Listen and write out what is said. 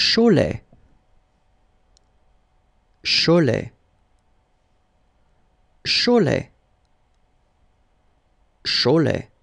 Cholet. Cholet. Cholet. Cholet.